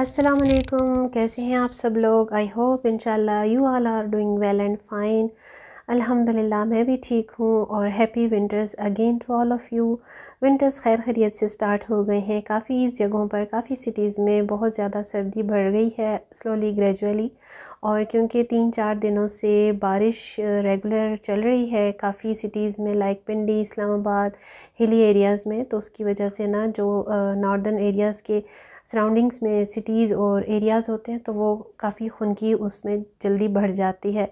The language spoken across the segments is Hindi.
अस्सलाम वालेकुम कैसे हैं आप सब लोग आई होप इंशाल्लाह you all are doing well and fine अल्हम्दुलिल्लाह मैं भी ठीक हूँ और happy winters again to all of you winters खैर खैरियत से स्टार्ट हो गए हैं काफ़ी जगहों पर काफ़ी सिटीज़ में बहुत ज़्यादा सर्दी बढ़ गई है स्लोली ग्रेजुअली और क्योंकि तीन चार दिनों से बारिश रेगुलर चल रही है काफ़ी सिटीज़ में लाइक पिंडी इस्लामाबाद हिली एरियाज़ में तो उसकी वजह से ना जो नॉर्दर्न एरियाज़ के सराउंडिंग्स में सिटीज़ और एरियाज़ होते हैं तो वो काफ़ी खुनकी उसमें जल्दी बढ़ जाती है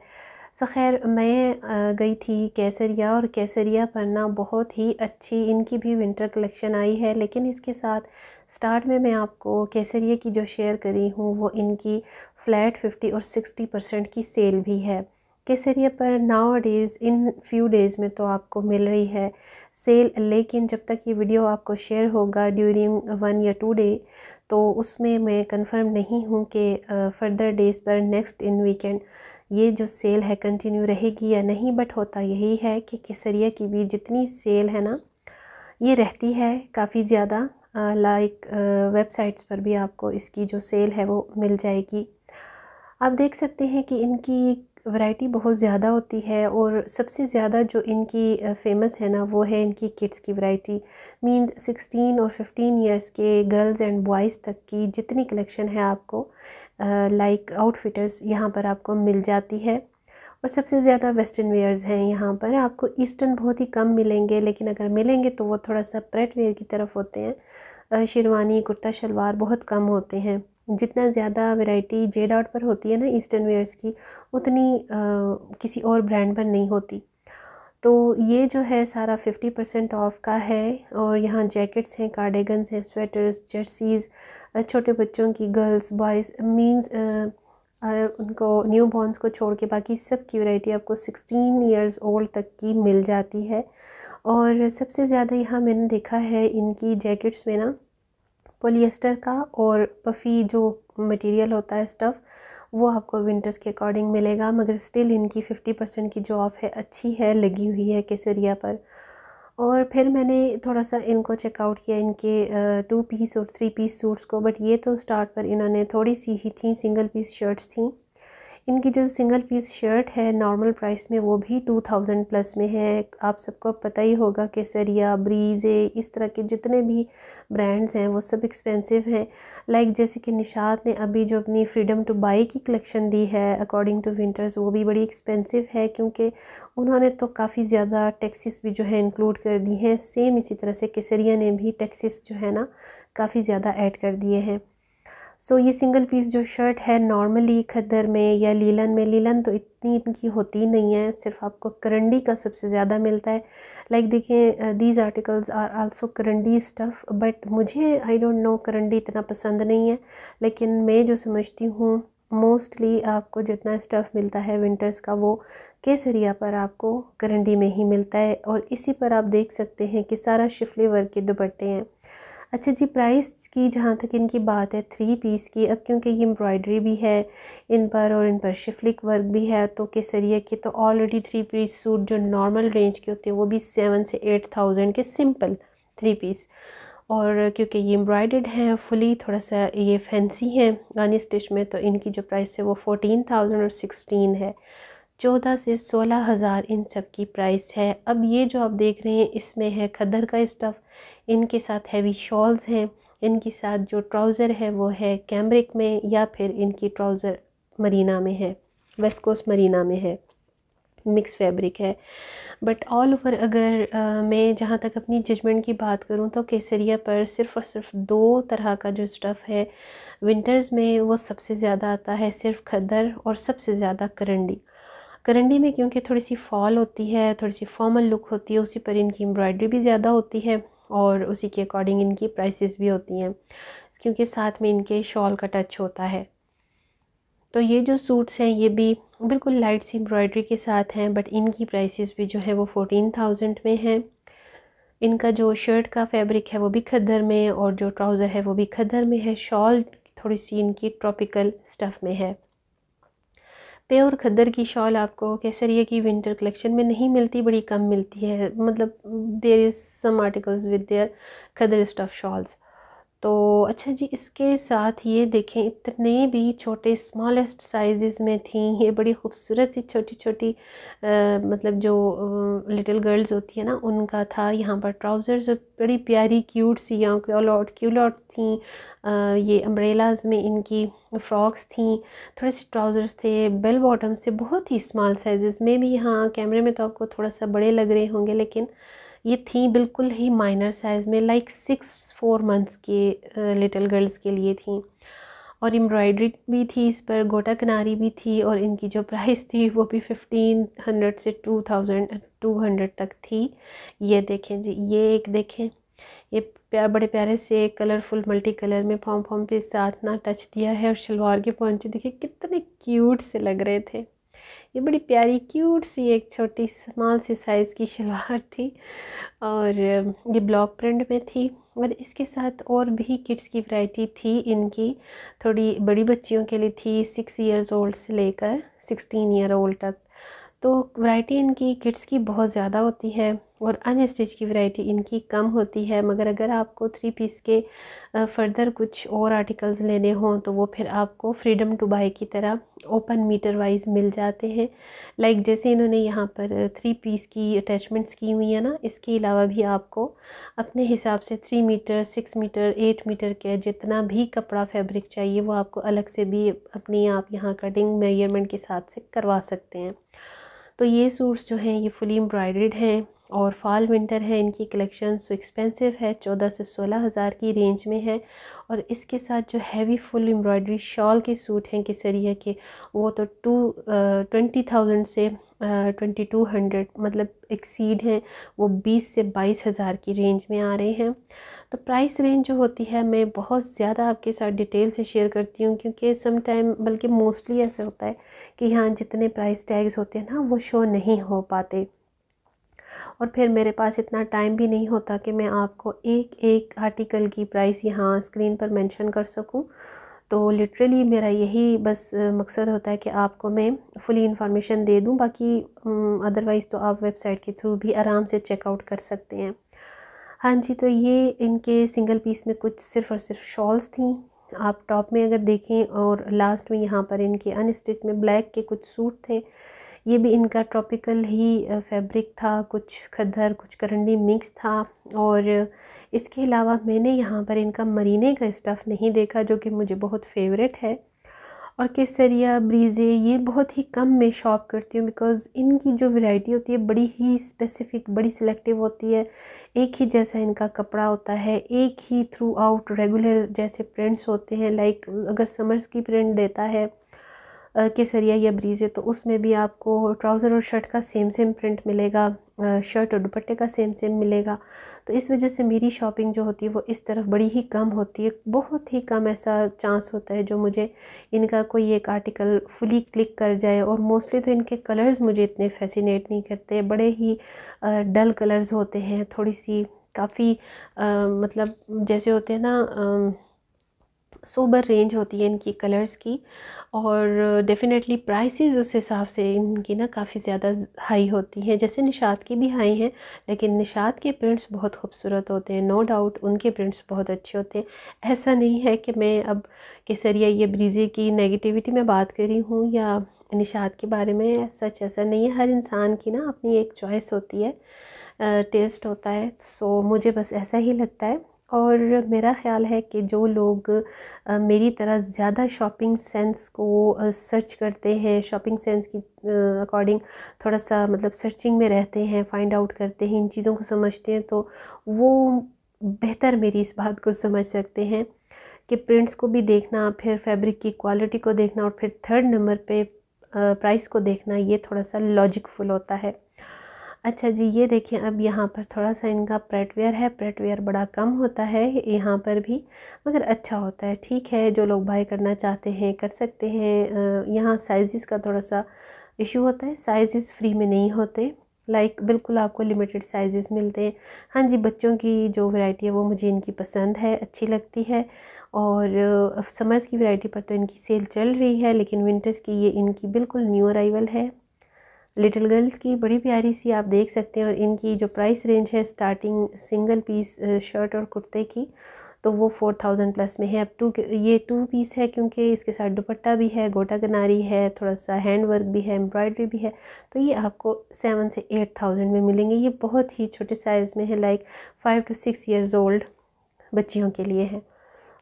सो खैर मैं गई थी केसरिया और केसरिया ना बहुत ही अच्छी इनकी भी विंटर कलेक्शन आई है लेकिन इसके साथ स्टार्ट में मैं आपको केसरिया की जो शेयर करी हूँ वो इनकी फ़्लैट फिफ्टी और सिक्सटी परसेंट की सेल भी है केसरिया पर now days in few days में तो आपको मिल रही है सेल लेकिन जब तक ये वीडियो आपको शेयर होगा ड्यूरिंग वन या टू डे तो उसमें मैं कंफर्म नहीं हूँ कि फ़र्दर डेज़ पर नेक्स्ट इन वीकेंड ये जो सेल है कंटिन्यू रहेगी या नहीं बट होता यही है कि केसरिया की भी जितनी सेल है ना ये रहती है काफ़ी ज़्यादा लाइक वेबसाइट्स पर भी आपको इसकी जो सेल है वो मिल जाएगी आप देख सकते हैं कि इनकी वैरायटी बहुत ज़्यादा होती है और सबसे ज़्यादा जो इनकी फ़ेमस है ना वो है इनकी किड्स की वैरायटी मींस 16 और 15 इयर्स के गर्ल्स एंड बॉयज़ तक की जितनी कलेक्शन है आपको लाइक आउटफिटर्स यहाँ पर आपको मिल जाती है और सबसे ज़्यादा वेस्टर्न वेयर्स हैं यहाँ पर आपको ईस्टर्न बहुत ही कम मिलेंगे लेकिन अगर मिलेंगे तो वो थोड़ा सा प्रेट वेयर की तरफ होते हैं शेरवानी कुर्ता शलवार बहुत कम होते हैं जितना ज़्यादा वैरायटी जे डॉट पर होती है ना ईस्टर्न वेयर्स की उतनी आ, किसी और ब्रांड पर नहीं होती तो ये जो है सारा फिफ्टी परसेंट ऑफ का है और यहाँ जैकेट्स हैं कार्डिगन्स हैं स्वेटर्स जर्सीज़ छोटे बच्चों की गर्ल्स बॉयज़ मीन्स उनको न्यू बॉर्नस को छोड़ के बाकी सब की वैरायटी आपको सिक्सटीन ईयर्स ओल्ड तक की मिल जाती है और सबसे ज़्यादा यहाँ मैंने देखा है इनकी जैकेट्स में ना पोलिएस्टर का और पफ़ी जो मटेरियल होता है स्टफ़ वो आपको विंटर्स के अकॉर्डिंग मिलेगा मगर स्टिल इनकी फ़िफ्टी परसेंट की जो ऑफ़ है अच्छी है लगी हुई है केसरिया पर और फिर मैंने थोड़ा सा इनको चेकआउट किया इनके टू पीस और थ्री पीस सूट्स को बट ये तो स्टार्ट पर इन्होंने थोड़ी सी ही थी सिंगल पीस शर्ट्स थी इनकी जो सिंगल पीस शर्ट है नॉर्मल प्राइस में वो भी टू थाउजेंड प्लस में है आप सबको पता ही होगा केसरिया ब्रीजे इस तरह के जितने भी ब्रांड्स हैं वो सब एक्सपेंसिव हैं लाइक जैसे कि निशात ने अभी जो अपनी फ्रीडम टू बाई की कलेक्शन दी है अकॉर्डिंग टू विंटर्स वो भी बड़ी एक्सपेंसिव है क्योंकि उन्होंने तो काफ़ी ज़्यादा टैक्सीस भी जो है इंक्लूड कर दी हैं सेम इसी तरह से केसरिया ने भी टैक्सीस जो है ना काफ़ी ज़्यादा ऐड कर दिए हैं सो ये सिंगल पीस जो शर्ट है नॉर्मली खद्दर में या लीलन में लीलन तो इतनी इनकी होती नहीं है सिर्फ आपको करंडी का सबसे ज़्यादा मिलता है लाइक देखिए दीज आर्टिकल्स आर आल्सो करंडी स्टफ़ बट मुझे आई डोंट नो करंडी इतना पसंद नहीं है लेकिन मैं जो समझती हूँ मोस्टली आपको जितना स्टफ़ मिलता है विंटर्स का वो केसरिया पर आपको करंडी में ही मिलता है और इसी पर आप देख सकते हैं कि सारा शिफली वर्क के दुपट्टे हैं अच्छा जी प्राइस की जहाँ तक इनकी बात है थ्री पीस की अब क्योंकि ये एम्ब्रॉयडरी भी है इन पर और इन पर शिफ्लिक वर्क भी है तो केसरिया के तो ऑलरेडी थ्री पीस सूट जो नॉर्मल रेंज के होते हैं वो भी सेवन से एट थाउजेंड के सिंपल थ्री पीस और क्योंकि ये एम्ब्रॉयडर्ड हैं फुली थोड़ा सा ये फैंसी हैं गानी स्टिच में तो इनकी जो प्राइस है वो फोटीन थाउजेंड और सिक्सटीन है चौदह से सोलह हज़ार इन सब की प्राइस है अब ये जो आप देख रहे हैं इसमें है खदर का स्टफ़ इनके साथ हैवी शॉल्स हैं इनके साथ जो ट्राउज़र है वो है कैमरिक में या फिर इनकी ट्राउज़र मरीना में है वेस्कोस मरीना में है मिक्स फैब्रिक है बट ऑल ओवर अगर आ, मैं जहाँ तक अपनी जजमेंट की बात करूँ तो केसरिया पर सिर्फ़ और सिर्फ दो तरह का जो स्टफ़ है विंटर्स में वो सबसे ज़्यादा आता है सिर्फ खदर और सबसे ज़्यादा करंडी करंडी में क्योंकि थोड़ी सी फॉल होती है थोड़ी सी फॉर्मल लुक होती है उसी पर इनकी एम्ब्रॉयडरी भी ज़्यादा होती है और उसी के अकॉर्डिंग इनकी प्राइसेस भी होती हैं क्योंकि साथ में इनके शॉल का टच होता है तो ये जो सूट्स हैं ये भी बिल्कुल लाइट सी एम्ब्रॉयडरी के साथ हैं बट इनकी प्राइसेस भी जो है वो फ़ोटीन थाउजेंड में हैं इनका जो शर्ट का फैब्रिक है वो भी खद्दर में और जो ट्राउज़र है वो भी खद्दर में है शॉल थोड़ी सी इनकी ट्रॉपिकल स्टफ़ में है पे और खद्दर की शॉल आपको केसरिया की विंटर कलेक्शन में नहीं मिलती बड़ी कम मिलती है मतलब there is some articles with their khaddar stuff shawls तो अच्छा जी इसके साथ ये देखें इतने भी छोटे स्मॉलेस्ट साइज़ में थी ये बड़ी खूबसूरत सी छोटी छोटी मतलब जो लिटिल गर्ल्स होती है ना उनका था यहाँ पर ट्राउज़र्स बड़ी प्यारी क्यूट सी यहाँ क्यूलॉट क्यूलॉट्स थी आ, ये अम्ब्रेलाज में इनकी फ़्रॉक्स थी थोड़े से ट्राउज़र्स थे बेल बॉटम्स थे बहुत ही स्मॉल साइज़ में भी यहाँ कैमरे में तो आपको थोड़ा सा बड़े लग रहे होंगे लेकिन ये थी बिल्कुल ही माइनर साइज़ में लाइक सिक्स फोर मंथ्स के लिटिल गर्ल्स के लिए थी और एम्ब्रॉयड्री भी थी इस पर गोटा किनारी भी थी और इनकी जो प्राइस थी वो भी फिफ्टीन हंड्रेड से टू थाउजेंड टू हंड्रेड तक थी ये देखें जी ये एक देखें ये प्यार बड़े प्यारे से कलरफुल मल्टी कलर में फॉम फॉम पे साथ ना टच दिया है और शलवार के पहुँचे देखिए कितने क्यूट से लग रहे थे ये बड़ी प्यारी क्यूट सी एक छोटी स्मॉल सी साइज़ की शलवार थी और ये ब्लॉक प्रिंट में थी और इसके साथ और भी किड्स की वैरायटी थी इनकी थोड़ी बड़ी बच्चियों के लिए थी सिक्स इयर्स ओल्ड से लेकर सिक्सटीन ईयर ओल्ड तक तो वैरायटी इनकी किड्स की बहुत ज़्यादा होती है और अन स्टिच की वैरायटी इनकी कम होती है मगर अगर आपको थ्री पीस के फर्दर कुछ और आर्टिकल्स लेने हों तो वो फिर आपको फ्रीडम टू बाई की तरह ओपन मीटर वाइज मिल जाते हैं लाइक जैसे इन्होंने यहाँ पर थ्री पीस की अटैचमेंट्स की हुई है ना इसके अलावा भी आपको अपने हिसाब से three metre six metre eight metre के जितना भी कपड़ा फैब्रिक चाहिए वो आपको अलग से भी अपनी आप यहाँ कटिंग मेजरमेंट के साथ से करवा सकते हैं तो ये सूट्स जो हैं ये फुली एम्ब्रॉयड्रेड हैं और फॉल विंटर है इनकी कलेक्शन सो एक्सपेंसिव है चौदह से सोलह हज़ार की रेंज में है और इसके साथ जो हैवी फुल एम्ब्रॉयडरी शॉल के सूट हैं केसरिया के वो तो टू ट्वेंटी थाउजेंड से ट्वेंटी टू हंड्रेड मतलब एक्सीड हैं वो बीस से बाईस हज़ार की रेंज में आ रहे हैं तो प्राइस रेंज जो होती है मैं बहुत ज़्यादा आपके साथ डिटेल से शेयर करती हूँ क्योंकि सम टाइम बल्कि मोस्टली ऐसे होता है कि हाँ जितने प्राइस टैग्स होते हैं ना वो शो नहीं हो पाते और फिर मेरे पास इतना टाइम भी नहीं होता कि मैं आपको एक एक आर्टिकल की प्राइस यहाँ स्क्रीन पर मेंशन कर सकूँ तो लिटरली मेरा यही बस मकसद होता है कि आपको मैं फुली इंफॉर्मेशन दे दूँ बाकी अदरवाइज़ तो आप वेबसाइट के थ्रू भी आराम से चेकआउट कर सकते हैं हाँ जी तो ये इनके सिंगल पीस में कुछ सिर्फ़ और सिर्फ शॉल्स थी आप टॉप में अगर देखें और लास्ट में यहाँ पर इनके अनस्टिच में ब्लैक के कुछ सूट थे ये भी इनका ट्रॉपिकल ही फैब्रिक था कुछ खद्दर कुछ करंडी मिक्स था और इसके अलावा मैंने यहाँ पर इनका मरीने का स्टफ़ नहीं देखा जो कि मुझे बहुत फेवरेट है और केसरिया ब्रीज़े ये बहुत ही कम मैं शॉप करती हूँ बिकॉज़ इनकी जो वैरायटी होती है बड़ी ही स्पेसिफ़िक बड़ी सिलेक्टिव होती है एक ही जैसा इनका कपड़ा होता है एक ही थ्रू आउट रेगुलर जैसे प्रिंट्स होते हैं लाइक अगर समर्स की प्रिंट देता है के सरिया या ब्रीज है तो उसमें भी आपको ट्राउज़र और शर्ट का सेम सेम प्रिंट मिलेगा शर्ट और दुपट्टे का सेम सेम मिलेगा तो इस वजह से मेरी शॉपिंग जो होती है वो इस तरफ बड़ी ही कम होती है बहुत ही कम ऐसा चांस होता है जो मुझे इनका कोई एक आर्टिकल फुली क्लिक कर जाए और मोस्टली तो इनके कलर्स मुझे इतने फैसिनेट नहीं करते बड़े ही डल कलर्स होते हैं थोड़ी सी काफ़ी मतलब जैसे होते हैं ना आ, सोबर रेंज होती है इनकी कलर्स की और डेफ़िनेटली प्राइसेस उस हिसाब से इनकी ना काफ़ी ज़्यादा हाई होती हैं जैसे निशात की भी हाई हैं लेकिन निशात के प्रिंट्स बहुत खूबसूरत होते हैं नो डाउट उनके प्रिंट्स बहुत अच्छे होते हैं ऐसा नहीं है कि मैं अब के सरिया ये ब्रीज़े की नेगेटिविटी में बात करी हूँ या निशात के बारे में सच ऐसा नहीं है हर इंसान की ना अपनी एक चॉइस होती है टेस्ट होता है सो मुझे बस ऐसा ही लगता है और मेरा ख़्याल है कि जो लोग मेरी तरह ज़्यादा शॉपिंग सेंस को सर्च करते हैं शॉपिंग सेंस की अकॉर्डिंग थोड़ा सा मतलब सर्चिंग में रहते हैं फाइंड आउट करते हैं इन चीज़ों को समझते हैं तो वो बेहतर मेरी इस बात को समझ सकते हैं कि प्रिंट्स को भी देखना फिर फैब्रिक की क्वालिटी को देखना और फिर थर्ड नंबर पे प्राइस को देखना ये थोड़ा सा लॉजिकफुल होता है अच्छा जी ये देखिए अब यहाँ पर थोड़ा सा इनका प्रेटवेयर है प्रेटवेयर बड़ा कम होता है यहाँ पर भी मगर अच्छा होता है ठीक है जो लोग बाय करना चाहते हैं कर सकते हैं यहाँ साइज़ का थोड़ा सा इशू होता है साइज़ फ्री में नहीं होते लाइक like, बिल्कुल आपको लिमिटेड साइज़ मिलते हैं हाँ जी बच्चों की जो वैरायटी है वो मुझे इनकी पसंद है अच्छी लगती है और समर्स की वैरायटी पर तो इनकी सेल चल रही है लेकिन विंटर्स की ये इनकी बिल्कुल न्यू अराइवल है लिटिल गर्ल्स की बड़ी प्यारी सी आप देख सकते हैं और इनकी जो प्राइस रेंज है स्टार्टिंग सिंगल पीस शर्ट और कुर्ते की तो वो फोर थाउजेंड प्लस में है अब टू ये टू पीस है क्योंकि इसके साथ दुपट्टा भी है गोटा किनारी है थोड़ा सा हैंड वर्क भी है एम्ब्रॉयडरी भी है तो ये आपको सेवन से एट थाउजेंड में मिलेंगे ये बहुत ही छोटे साइज़ में है like five two six years old बच्चियों के लिए है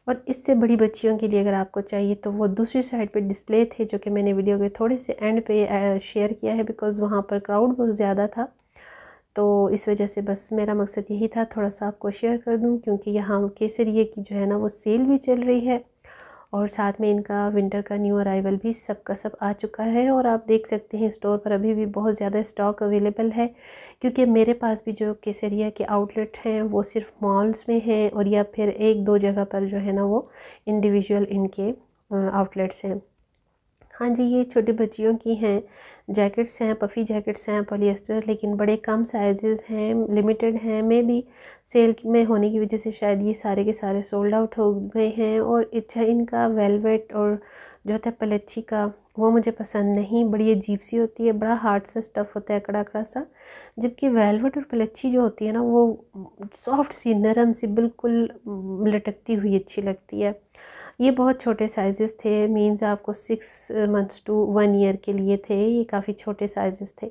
और इससे बड़ी बच्चियों के लिए अगर आपको चाहिए तो वो दूसरी साइड पे डिस्प्ले थे जो कि मैंने वीडियो के थोड़े से एंड पे शेयर किया है बिकॉज़ वहाँ पर क्राउड बहुत ज़्यादा था तो इस वजह से बस मेरा मकसद यही था थोड़ा सा आपको शेयर कर दूँ क्योंकि यहाँ केसरिए की जो है ना वो सेल भी चल रही है और साथ में इनका विंटर का न्यू अराइवल भी सब का सब आ चुका है और आप देख सकते हैं स्टोर पर अभी भी बहुत ज़्यादा स्टॉक अवेलेबल है क्योंकि मेरे पास भी जो केसरिया के आउटलेट हैं वो सिर्फ मॉल्स में हैं और या फिर एक दो जगह पर जो है ना वो इंडिविजुअल इनके आउटलेट्स हैं हाँ जी ये छोटी बच्चियों की हैं जैकेट्स हैं पफ़ी जैकेट्स हैं पॉलिएस्टर लेकिन बड़े कम साइजेस हैं लिमिटेड हैं मे भी सेल में होने की वजह से शायद ये सारे के सारे सोल्ड आउट हो गए हैं और अच्छा इनका वेलवेट और जो होता है पलच्छी का वो मुझे पसंद नहीं बड़ी अजीब सी होती है बड़ा हार्ड सा स्टफ़ होता है अकड़ा अकड़ा सा जबकि वेलवेट और पलच्छी जो होती है ना वो सॉफ्ट सी नरम सी बिल्कुल लटकती हुई अच्छी लगती है ये बहुत छोटे साइजेस थे मीन्स आपको six months to one year के लिए थे ये काफ़ी छोटे साइजेस थे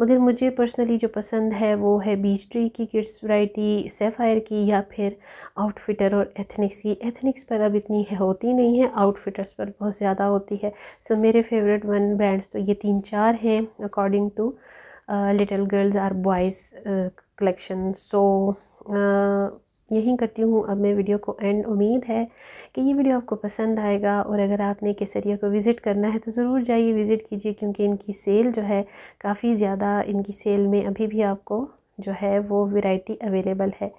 मगर मुझे पर्सनली जो पसंद है वो है बीच ट्री की किड्स वैरायटी सेफ़ायर की या फिर आउटफिटर और एथनिक्स की एथनिक्स पर अब इतनी होती नहीं है आउटफिटर्स पर बहुत ज़्यादा होती है सो so, मेरे फेवरेट वन ब्रांड्स तो ये तीन चार हैं according to little girls or boys collection so यहीं करती हूँ अब मैं वीडियो को एंड उम्मीद है कि ये वीडियो आपको पसंद आएगा और अगर आपने केसरिया को विज़िट करना है तो ज़रूर जाइए विज़िट कीजिए क्योंकि इनकी सेल जो है काफ़ी ज़्यादा इनकी सेल में अभी भी आपको जो है वो वैरायटी अवेलेबल है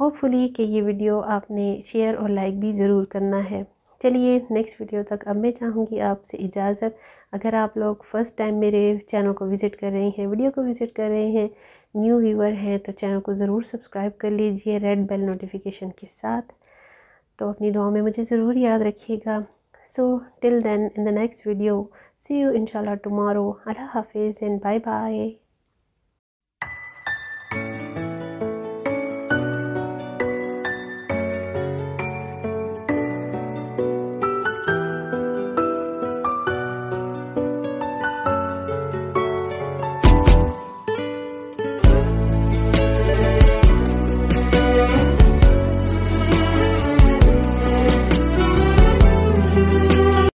होपफुली कि ये वीडियो आपने शेयर और लाइक भी ज़रूर करना है चलिए नेक्स्ट वीडियो तक अब मैं चाहूँगी आपसे इजाज़त अगर आप लोग फ़र्स्ट टाइम मेरे चैनल को विज़िट कर रहे हैं वीडियो को विज़िट कर रहे हैं न्यू व्यूअर हैं तो चैनल को ज़रूर सब्सक्राइब कर लीजिए रेड बेल नोटिफिकेशन के साथ तो अपनी दुआ में मुझे ज़रूर याद रखिएगा so till then in the next video see you इंशाल्लाह टुमारो अल्लाह हाफिज़ एंड बाय बाय